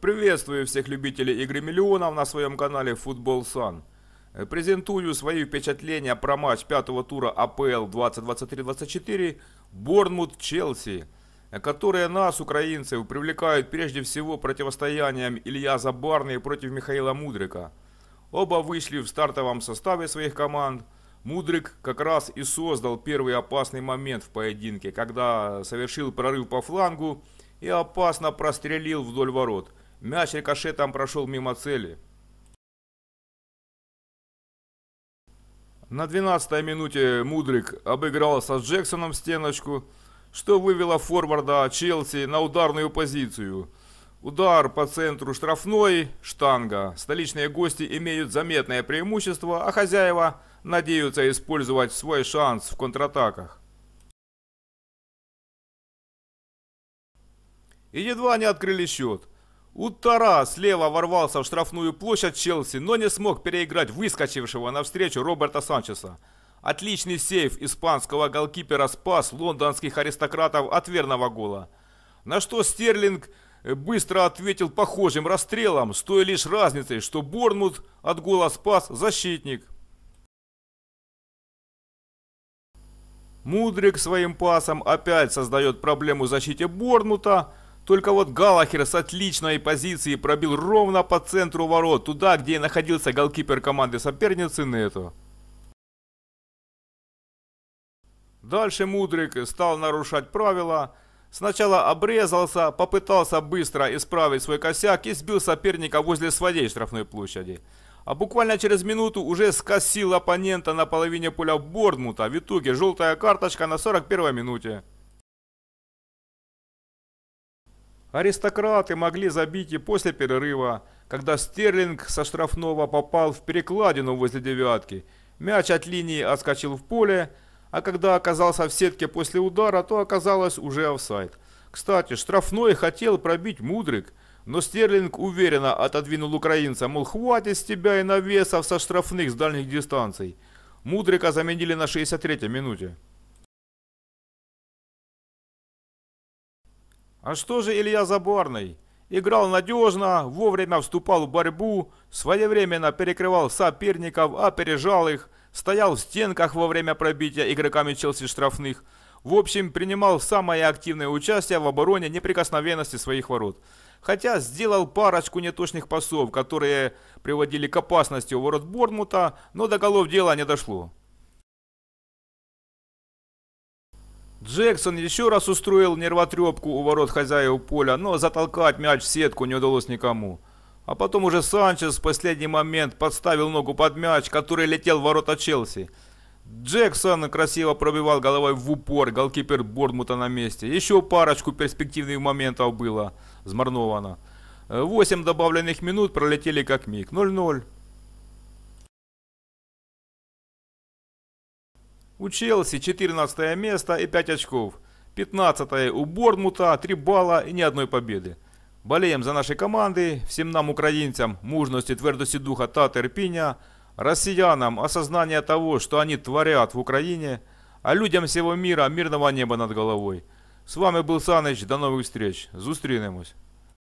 Приветствую всех любителей игры миллионов на своем канале Футбол Сан. Э, презентую свои впечатления про матч пятого тура АПЛ 2023-24 Борнмут-Челси, э, которые нас, украинцев, привлекают прежде всего противостоянием Илья Забарны против Михаила Мудрика. Оба вышли в стартовом составе своих команд. Мудрик как раз и создал первый опасный момент в поединке, когда совершил прорыв по флангу и опасно прострелил вдоль ворот. Мяч рикошетом прошел мимо цели. На 12-й минуте Мудрик обыграл со Джексоном стеночку, что вывело форварда Челси на ударную позицию. Удар по центру штрафной, штанга. Столичные гости имеют заметное преимущество, а хозяева надеются использовать свой шанс в контратаках. и едва не открыли счет. Утара слева ворвался в штрафную площадь Челси, но не смог переиграть выскочившего навстречу Роберта Санчеса. Отличный сейф испанского голкипера спас лондонских аристократов от верного гола. На что Стерлинг быстро ответил похожим расстрелом, с той лишь разницей, что Борнмут от гола спас защитник. Мудрик своим пасом опять создает проблему защите Борнмута, только вот Галахер с отличной позиции пробил ровно по центру ворот, туда, где находился голкипер команды соперницы Нету. Дальше Мудрик стал нарушать правила. Сначала обрезался, попытался быстро исправить свой косяк и сбил соперника возле своей штрафной площади. А буквально через минуту уже скосил оппонента на половине поля Бордмута. В итоге желтая карточка на 41 минуте. Аристократы могли забить и после перерыва, когда Стерлинг со штрафного попал в перекладину возле девятки. Мяч от линии отскочил в поле, а когда оказался в сетке после удара, то оказалось уже офсайд. Кстати, штрафной хотел пробить Мудрик, но Стерлинг уверенно отодвинул украинца, мол, хватит с тебя и навесов со штрафных с дальних дистанций. Мудрика заменили на 63-й минуте. А что же Илья Заборный? Играл надежно, вовремя вступал в борьбу, своевременно перекрывал соперников, опережал их, стоял в стенках во время пробития игроками Челси штрафных. В общем, принимал самое активное участие в обороне неприкосновенности своих ворот. Хотя сделал парочку неточных пасов, которые приводили к опасности у ворот Борнмута, но до голов дела не дошло. Джексон еще раз устроил нервотрепку у ворот хозяев поля, но затолкать мяч в сетку не удалось никому. А потом уже Санчес в последний момент подставил ногу под мяч, который летел в ворота Челси. Джексон красиво пробивал головой в упор, голкипер Бордмута на месте. Еще парочку перспективных моментов было змарновано. Восемь добавленных минут пролетели как миг. 0-0. У Челси 14 место и 5 очков. 15 у Борнмута, 3 балла и ни одной победы. Болеем за наші команды, всем нам, украинцам мужности, твердости духа та терпіння, росіянам осознання того, что они творят в Украине, а людям всего мира мирного неба над головой. С вами был Саныч, до новых встреч. Зустрінемось.